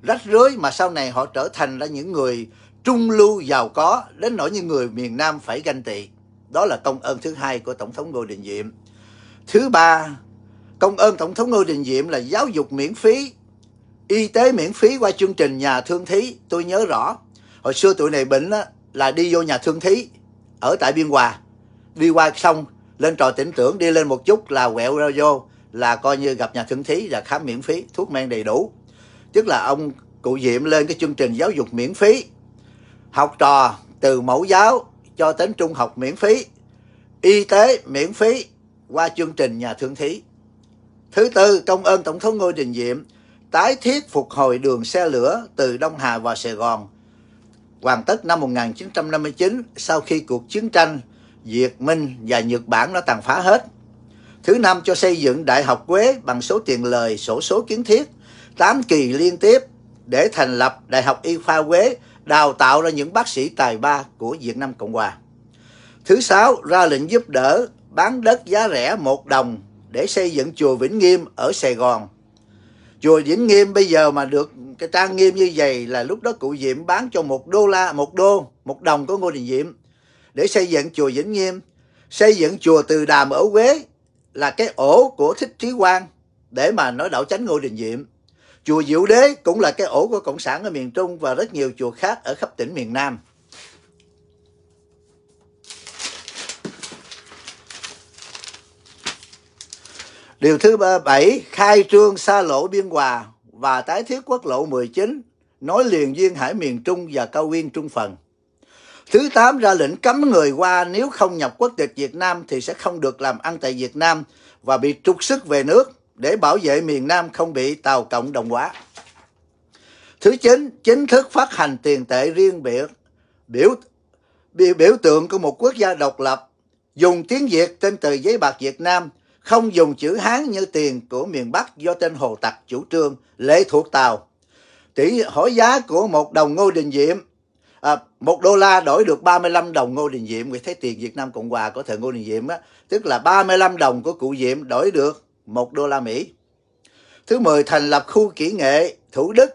rách rưới mà sau này họ trở thành là những người trung lưu giàu có đến nỗi những người miền Nam phải ganh tị. Đó là công ơn thứ hai của Tổng thống Ngô Đình Diệm. Thứ ba, công ơn Tổng thống Ngô Đình Diệm là giáo dục miễn phí y tế miễn phí qua chương trình nhà thương thí tôi nhớ rõ hồi xưa tụi này bệnh là đi vô nhà thương thí ở tại biên hòa đi qua xong lên trò tỉnh tưởng đi lên một chút là quẹo ra vô là coi như gặp nhà thương thí là khám miễn phí thuốc men đầy đủ tức là ông cụ diệm lên cái chương trình giáo dục miễn phí học trò từ mẫu giáo cho đến trung học miễn phí y tế miễn phí qua chương trình nhà thương thí thứ tư công ơn tổng thống ngô đình diệm tái thiết phục hồi đường xe lửa từ Đông Hà vào Sài Gòn. Hoàn tất năm 1959 sau khi cuộc chiến tranh Việt Minh và Nhật Bản đã tàn phá hết. Thứ năm cho xây dựng Đại học Quế bằng số tiền lời sổ số kiến thiết 8 kỳ liên tiếp để thành lập Đại học Y khoa Quế đào tạo ra những bác sĩ tài ba của Việt Nam Cộng Hòa. Thứ sáu, ra lệnh giúp đỡ bán đất giá rẻ một đồng để xây dựng chùa Vĩnh Nghiêm ở Sài Gòn chùa Vĩnh Nghiêm bây giờ mà được cái trang nghiêm như vậy là lúc đó cụ Diệm bán cho một đô la, một đô, một đồng của Ngô Đình Diệm để xây dựng chùa Vĩnh Nghiêm, xây dựng chùa Từ Đàm ở huế là cái ổ của Thích Trí Quang để mà nói đạo chánh Ngô Đình Diệm. Chùa Diệu Đế cũng là cái ổ của Cộng sản ở miền Trung và rất nhiều chùa khác ở khắp tỉnh miền Nam. Điều thứ bảy khai trương xa lộ Biên Hòa và tái thiết quốc lộ 19, nối liền duyên hải miền Trung và cao nguyên Trung Phần. Thứ tám ra lệnh cấm người qua nếu không nhập quốc tịch Việt Nam thì sẽ không được làm ăn tại Việt Nam và bị trục sức về nước để bảo vệ miền Nam không bị Tàu Cộng đồng hóa. Thứ chín chính thức phát hành tiền tệ riêng biệt, biểu, biểu, biểu tượng của một quốc gia độc lập, dùng tiếng Việt trên tờ giấy bạc Việt Nam – không dùng chữ Hán như tiền của miền Bắc do tên Hồ Tặc chủ trương lệ thuộc Tàu. Tỷ hỏi giá của một đồng ngô đình diệm, à, một đô la đổi được 35 đồng ngô đình diệm, người thấy tiền Việt Nam Cộng Hòa của thời ngô đình diệm, á, tức là 35 đồng của cụ diệm đổi được một đô la Mỹ. Thứ 10 thành lập khu kỹ nghệ Thủ Đức,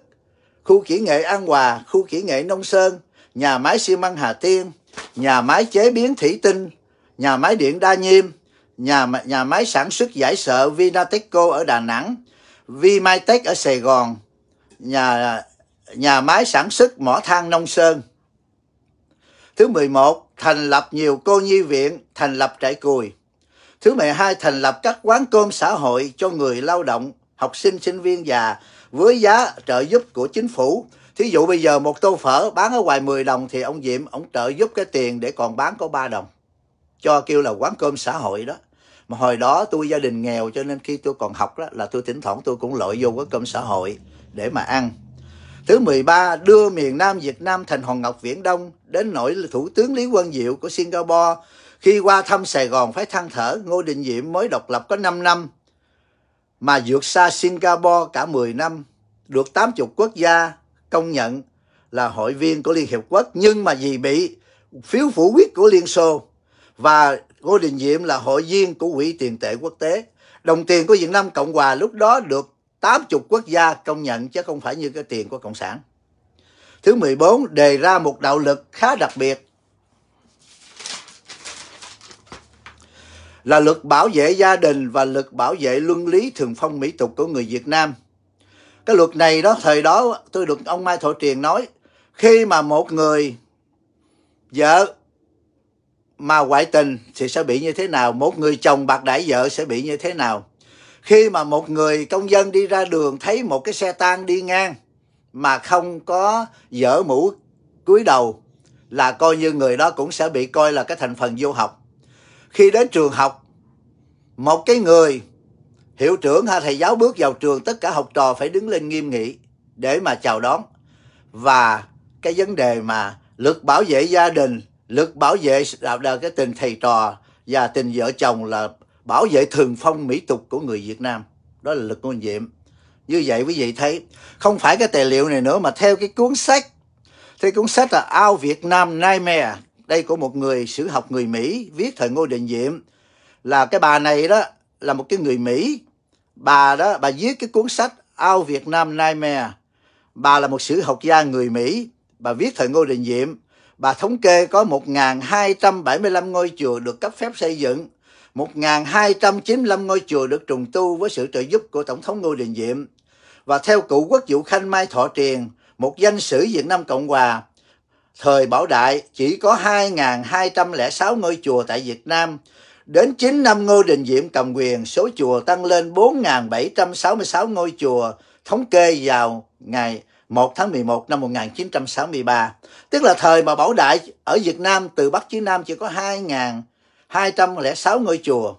khu kỹ nghệ An Hòa, khu kỹ nghệ Nông Sơn, nhà máy xi măng Hà Tiên, nhà máy chế biến thủy tinh, nhà máy điện Đa Nhiêm, nhà nhà máy sản xuất giải sợ Vinatexco ở Đà Nẵng, Vimitex ở Sài Gòn, nhà nhà máy sản xuất mỏ than Nông Sơn. Thứ 11, thành lập nhiều cô nhi viện, thành lập trại cùi. Thứ 12, thành lập các quán cơm xã hội cho người lao động, học sinh, sinh viên già với giá trợ giúp của chính phủ. Thí dụ bây giờ một tô phở bán ở ngoài 10 đồng thì ông Diệm ông trợ giúp cái tiền để còn bán có 3 đồng. Cho kêu là quán cơm xã hội đó mà hồi đó tôi gia đình nghèo cho nên khi tôi còn học đó là tôi thỉnh thoảng tôi cũng lợi vô cái cơm xã hội để mà ăn thứ 13 đưa miền Nam Việt Nam thành hòn ngọc viễn đông đến nỗi thủ tướng Lý Quang Diệu của Singapore khi qua thăm Sài Gòn phải than thở Ngô Đình Diệm mới độc lập có 5 năm mà vượt xa Singapore cả 10 năm được 80 quốc gia công nhận là hội viên của Liên Hiệp Quốc nhưng mà vì bị phiếu phủ quyết của Liên Xô và Ngô Đình Diệm là hội viên của Quỹ tiền tệ quốc tế. Đồng tiền của Việt Nam Cộng Hòa lúc đó được 80 quốc gia công nhận chứ không phải như cái tiền của Cộng sản. Thứ 14 đề ra một đạo lực khá đặc biệt là luật bảo vệ gia đình và luật bảo vệ luân lý thường phong mỹ tục của người Việt Nam. Cái luật này đó thời đó tôi được ông Mai Thọ Triền nói khi mà một người vợ mà ngoại tình thì sẽ bị như thế nào một người chồng bạc đãi vợ sẽ bị như thế nào khi mà một người công dân đi ra đường thấy một cái xe tang đi ngang mà không có dở mũ cúi đầu là coi như người đó cũng sẽ bị coi là cái thành phần vô học khi đến trường học một cái người hiệu trưởng hay thầy giáo bước vào trường tất cả học trò phải đứng lên nghiêm nghị để mà chào đón và cái vấn đề mà luật bảo vệ gia đình lực bảo vệ là cái tình thầy trò và tình vợ chồng là bảo vệ thường phong mỹ tục của người Việt Nam đó là lực ngôn diệm như vậy quý vị thấy không phải cái tài liệu này nữa mà theo cái cuốn sách thì cuốn sách là ao Việt Nam Nightmare đây của một người sử học người Mỹ viết thời Ngô Đình Diệm là cái bà này đó là một cái người Mỹ bà đó bà viết cái cuốn sách ao Việt Nam Nightmare bà là một sử học gia người Mỹ bà viết thời Ngô Đình Diệm bà thống kê có 1.275 ngôi chùa được cấp phép xây dựng, 1.295 ngôi chùa được trùng tu với sự trợ giúp của Tổng thống Ngô Đình Diệm. Và theo cụ quốc vụ Khanh Mai Thọ Triền, một danh sử Việt Nam Cộng Hòa, thời Bảo Đại chỉ có 2.206 ngôi chùa tại Việt Nam. Đến 9 năm Ngô Đình Diệm cầm quyền, số chùa tăng lên 4.766 ngôi chùa, thống kê vào ngày 1 tháng 11 năm 1963, tức là thời mà Bảo Đại ở Việt Nam từ Bắc chí Nam chỉ có 2.206 ngôi chùa.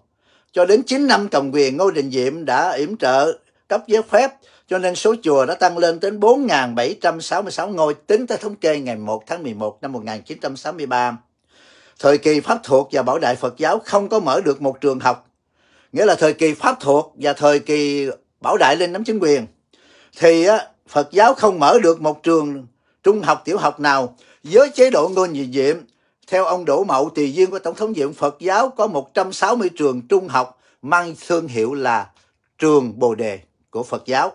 Cho đến 9 năm cầm quyền, Ngô Đình Diệm đã yểm trợ cấp giấy phép, cho nên số chùa đã tăng lên đến 4.766 ngôi tính tới thống kê ngày 1 tháng 11 năm 1963. Thời kỳ Pháp thuộc và Bảo Đại Phật giáo không có mở được một trường học, nghĩa là thời kỳ Pháp thuộc và thời kỳ Bảo Đại lên nắm chính quyền. Thì Phật giáo không mở được một trường trung học tiểu học nào với chế độ ngôi nhị diệm. Theo ông Đỗ Mậu, tùy viên của Tổng thống Diệm, Phật giáo có 160 trường trung học mang thương hiệu là trường Bồ Đề của Phật giáo.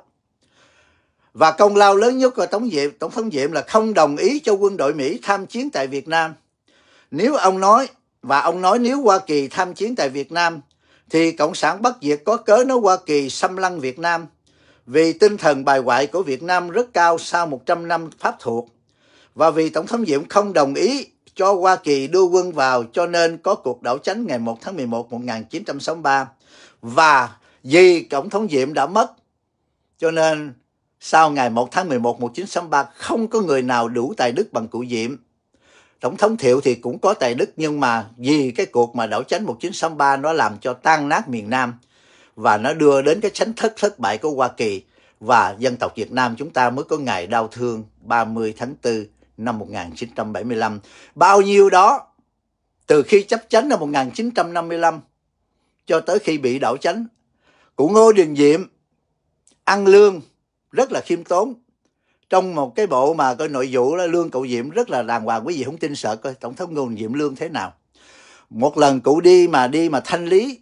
Và công lao lớn nhất của Tổng Diệm, Tổng thống Diệm là không đồng ý cho quân đội Mỹ tham chiến tại Việt Nam. Nếu ông nói, và ông nói nếu Hoa Kỳ tham chiến tại Việt Nam, thì Cộng sản Bắc Việt có cớ nói Hoa Kỳ xâm lăng Việt Nam – vì tinh thần bài ngoại của Việt Nam rất cao sau 100 năm pháp thuộc và vì Tổng thống Diệm không đồng ý cho Hoa Kỳ đưa quân vào cho nên có cuộc đảo chánh ngày 1 tháng 11 1963 và vì Tổng thống Diệm đã mất cho nên sau ngày 1 tháng 11 1963 không có người nào đủ tài đức bằng cụ Diệm Tổng thống Thiệu thì cũng có tài đức nhưng mà vì cái cuộc mà đảo chánh 1963 nó làm cho tan nát miền Nam và nó đưa đến cái sánh thất thất bại của Hoa Kỳ và dân tộc Việt Nam chúng ta mới có ngày đau thương 30 tháng 4 năm 1975. Bao nhiêu đó từ khi chấp chánh năm 1955 cho tới khi bị đảo chánh của Ngô Đình Diệm ăn lương rất là khiêm tốn trong một cái bộ mà coi nội vụ đó, lương cậu Diệm rất là đàng hoàng quý vị không tin sợ coi tổng thống Ngô Đình Diệm lương thế nào một lần cụ đi mà đi mà thanh lý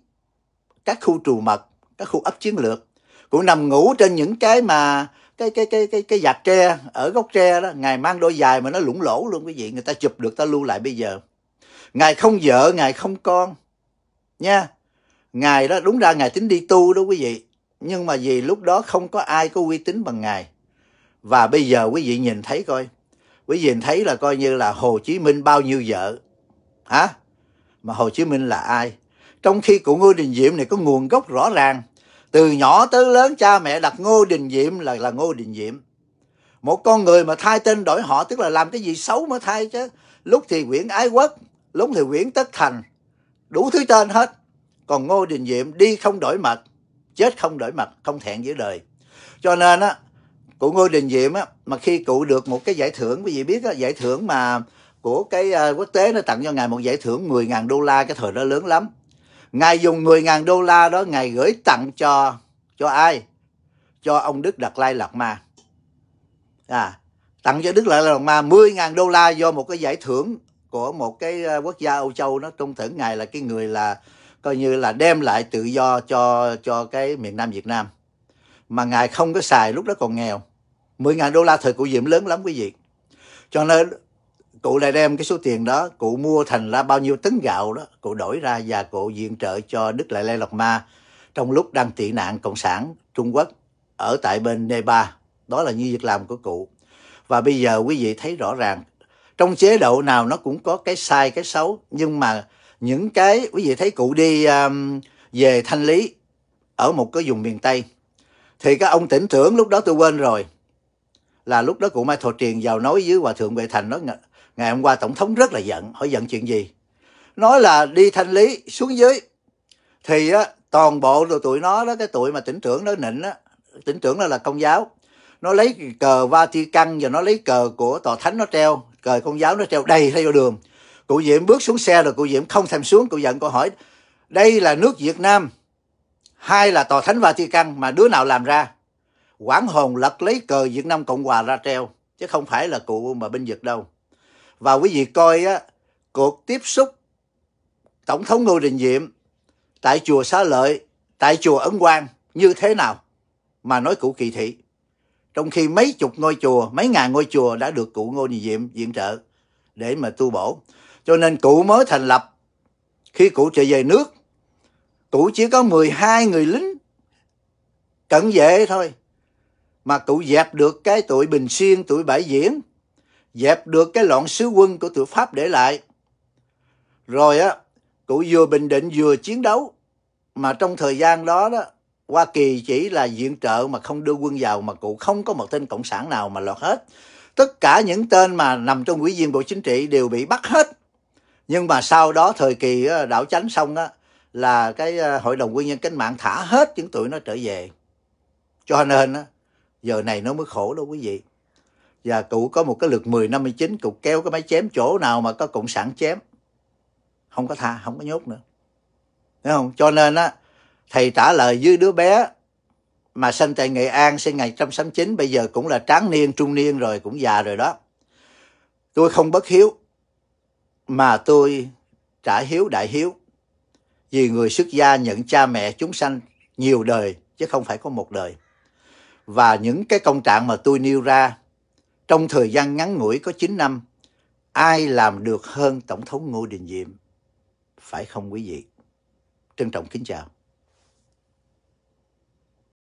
các khu trù mật các khu ấp chiến lược cũng nằm ngủ trên những cái mà cái cái cái cái cái giạc tre ở gốc tre đó ngài mang đôi dài mà nó lủng lỗ luôn quý vị người ta chụp được ta lưu lại bây giờ ngài không vợ ngài không con nha ngài đó đúng ra ngài tính đi tu đó quý vị nhưng mà vì lúc đó không có ai có uy tín bằng ngài và bây giờ quý vị nhìn thấy coi quý vị nhìn thấy là coi như là hồ chí minh bao nhiêu vợ hả mà hồ chí minh là ai trong khi cụ Ngô Đình Diệm này có nguồn gốc rõ ràng. Từ nhỏ tới lớn cha mẹ đặt Ngô Đình Diệm là là Ngô Đình Diệm. Một con người mà thay tên đổi họ tức là làm cái gì xấu mới thay chứ. Lúc thì Nguyễn Ái Quốc, lúc thì Nguyễn Tất Thành. Đủ thứ tên hết. Còn Ngô Đình Diệm đi không đổi mặt, chết không đổi mặt, không thẹn giữa đời. Cho nên á, cụ Ngô Đình Diệm á, mà khi cụ được một cái giải thưởng, quý vị biết á, giải thưởng mà của cái uh, quốc tế nó tặng cho ngài một giải thưởng 10.000 đô la cái thời đó lớn lắm Ngài dùng 10.000 đô la đó Ngài gửi tặng cho cho ai? Cho ông Đức Đạt Lai Lạt Ma. À, tặng cho Đức Lạt Lai Lạt Ma 10.000 đô la do một cái giải thưởng của một cái ờ, quốc gia Âu Châu nó tôn thưởng Ngài là cái người là coi như là đem lại tự do cho cho cái miền Nam Việt Nam. Mà Ngài không có xài lúc đó còn nghèo. 10.000 đô la thời cụ Diệm lớn lắm quý vị. Cho nên cụ lại đem cái số tiền đó cụ mua thành ra bao nhiêu tấn gạo đó cụ đổi ra và cụ viện trợ cho đức lại lê lộc ma trong lúc đang tị nạn cộng sản trung quốc ở tại bên nepal đó là như việc làm của cụ và bây giờ quý vị thấy rõ ràng trong chế độ nào nó cũng có cái sai cái xấu nhưng mà những cái quý vị thấy cụ đi um, về thanh lý ở một cái vùng miền tây thì các ông tỉnh trưởng lúc đó tôi quên rồi là lúc đó cụ mai thọ truyền vào nói với hòa thượng vệ thành nói ngày hôm qua tổng thống rất là giận hỏi giận chuyện gì nói là đi thanh lý xuống dưới thì á, toàn bộ rồi tụi nó đó cái tụi mà tỉnh trưởng nó nịnh á tỉnh trưởng đó là công giáo nó lấy cờ Vatican và nó lấy cờ của tòa thánh nó treo cờ công giáo nó treo đầy theo đường cụ diệm bước xuống xe rồi cụ diệm không thèm xuống cụ giận câu hỏi đây là nước Việt Nam hai là tòa thánh Vatican mà đứa nào làm ra quản hồn lật lấy cờ Việt Nam Cộng Hòa ra treo chứ không phải là cụ mà binh Việt đâu và quý vị coi á, cuộc tiếp xúc Tổng thống Ngô Đình Diệm tại chùa Xá Lợi, tại chùa Ấn Quang như thế nào mà nói cụ kỳ thị. Trong khi mấy chục ngôi chùa, mấy ngàn ngôi chùa đã được cụ Ngô Đình Diệm viện trợ để mà tu bổ. Cho nên cụ mới thành lập khi cụ trở về nước, cụ chỉ có 12 người lính cận vệ thôi. Mà cụ dẹp được cái tuổi Bình Xuyên, tuổi Bãi Diễn, dẹp được cái loạn sứ quân của tụi Pháp để lại. Rồi á, cụ vừa bình định vừa chiến đấu, mà trong thời gian đó đó, Hoa Kỳ chỉ là viện trợ mà không đưa quân vào mà cụ không có một tên cộng sản nào mà lọt hết. Tất cả những tên mà nằm trong quỹ viên Bộ Chính trị đều bị bắt hết. Nhưng mà sau đó thời kỳ ờ, đảo chánh xong á, là cái ờ, hội đồng quân nhân cách mạng thả hết những tụi nó trở về. Cho nên á, giờ này nó mới khổ đâu quý vị và cụ có một cái lượt 10 59 cụ kéo cái máy chém chỗ nào mà có cộng sản chém không có tha không có nhốt nữa thấy không cho nên á thầy trả lời với đứa bé mà sinh tại Nghệ An sinh ngày 169 bây giờ cũng là tráng niên trung niên rồi cũng già rồi đó tôi không bất hiếu mà tôi trả hiếu đại hiếu vì người xuất gia nhận cha mẹ chúng sanh nhiều đời chứ không phải có một đời và những cái công trạng mà tôi nêu ra trong thời gian ngắn ngủi có 9 năm, ai làm được hơn Tổng thống Ngô Đình Diệm? Phải không quý vị? Trân trọng kính chào.